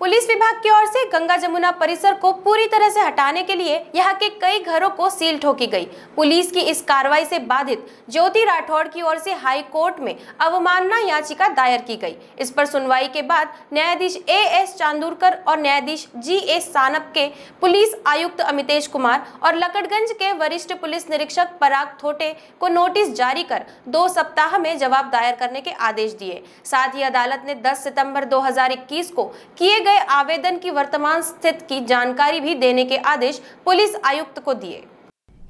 police विभाग की ओर से गंगा जमुना परिसर को पूरी तरह से हटाने के लिए यहाँ के कई घरों को सील ठोकी गई पुलिस की इस कार्रवाई से बाधित ज्योति राठौड़ की ओर से हाई कोर्ट में अवमानना याचिका दायर की गई इस पर सुनवाई के बाद न्यायाधीश ए एस चांदूरकर और न्यायाधीश जी एस सानप के पुलिस आयुक्त अमितेश कुमार और लकड़गंज के वरिष्ठ पुलिस निरीक्षक पराग थोटे को नोटिस जारी कर दो सप्ताह में जवाब दायर करने के आदेश दिए साथ ही अदालत ने दस सितम्बर दो को किए गए गए आवेदन की वर्तमान स्थिति की जानकारी भी देने के आदेश पुलिस आयुक्त को दिए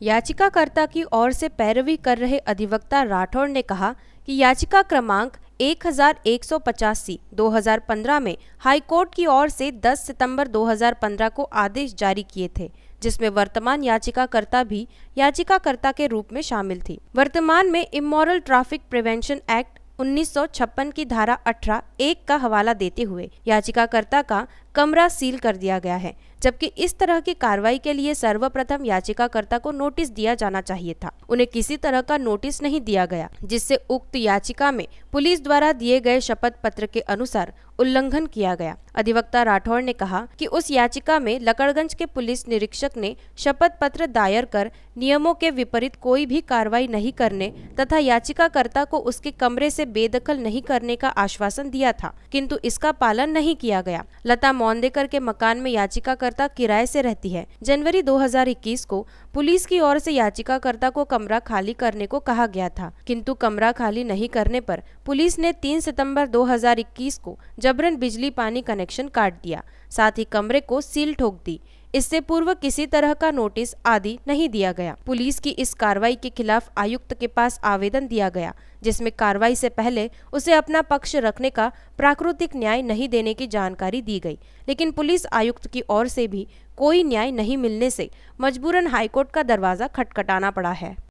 याचिकाकर्ता की ओर से पैरवी कर रहे अधिवक्ता राठौड़ ने कहा कि याचिका क्रमांक 1185 2015 में हाईकोर्ट की ओर से 10 सितंबर 2015 को आदेश जारी किए थे जिसमें वर्तमान याचिकाकर्ता भी याचिकाकर्ता के रूप में शामिल थी वर्तमान में इमोरल ट्रैफिक प्रिवेंशन एक्ट 1956 की धारा 18 एक का हवाला देते हुए याचिकाकर्ता का कमरा सील कर दिया गया है जबकि इस तरह की कार्रवाई के लिए सर्वप्रथम याचिकाकर्ता को नोटिस दिया जाना चाहिए था उन्हें किसी तरह का नोटिस नहीं दिया गया जिससे उक्त याचिका में पुलिस द्वारा दिए गए शपथ पत्र के अनुसार उल्लंघन किया गया अधिवक्ता राठौर ने कहा कि उस याचिका में लकड़गंज के पुलिस निरीक्षक ने शपथ पत्र दायर कर नियमों के विपरीत कोई भी कार्रवाई नहीं करने तथा याचिकाकर्ता को उसके कमरे से बेदखल नहीं करने का आश्वासन दिया था किंतु इसका पालन नहीं किया गया लता मौंदेकर के मकान में याचिका कर याचिकाकर्ता किराए से रहती है जनवरी 2021 को पुलिस की ओर से याचिकाकर्ता को कमरा खाली करने को कहा गया था किंतु कमरा खाली नहीं करने पर पुलिस ने 3 सितंबर 2021 को जबरन बिजली पानी कनेक्शन काट दिया साथ ही कमरे को सील ठोक दी इससे पूर्व किसी तरह का नोटिस आदि नहीं दिया गया पुलिस की इस कार्रवाई के खिलाफ आयुक्त के पास आवेदन दिया गया जिसमें कार्रवाई से पहले उसे अपना पक्ष रखने का प्राकृतिक न्याय नहीं देने की जानकारी दी गई लेकिन पुलिस आयुक्त की ओर से भी कोई न्याय नहीं मिलने से मजबूरन हाईकोर्ट का दरवाजा खटखटाना पड़ा है